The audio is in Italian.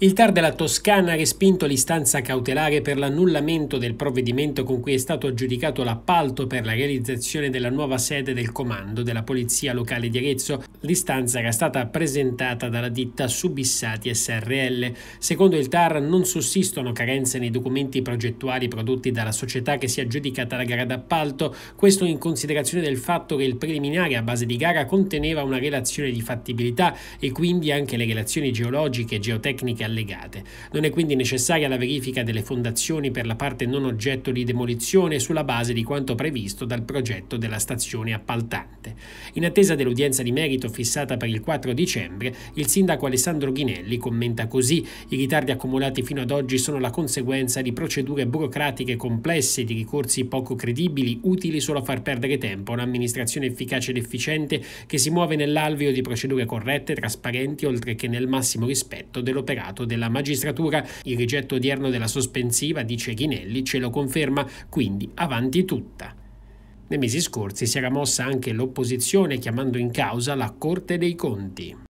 Il TAR della Toscana ha respinto l'istanza cautelare per l'annullamento del provvedimento con cui è stato aggiudicato l'appalto per la realizzazione della nuova sede del comando della Polizia Locale di Arezzo. L'istanza era stata presentata dalla ditta Subissati SRL. Secondo il TAR non sussistono carenze nei documenti progettuali prodotti dalla società che si è aggiudicata la gara d'appalto, questo in considerazione del fatto che il preliminare a base di gara conteneva una relazione di fattibilità e quindi anche le relazioni geologiche, e geotecniche allegate. Non è quindi necessaria la verifica delle fondazioni per la parte non oggetto di demolizione sulla base di quanto previsto dal progetto della stazione appaltante. In attesa dell'udienza di merito fissata per il 4 dicembre, il sindaco Alessandro Ghinelli commenta così i ritardi accumulati fino ad oggi sono la conseguenza di procedure burocratiche complesse, di ricorsi poco credibili, utili solo a far perdere tempo a un'amministrazione efficace ed efficiente che si muove nell'alveo di procedure corrette, trasparenti, oltre che nel massimo rispetto dell'operato reato della magistratura. Il rigetto odierno della sospensiva, di Ghinelli, ce lo conferma, quindi avanti tutta. Nei mesi scorsi si era mossa anche l'opposizione chiamando in causa la Corte dei Conti.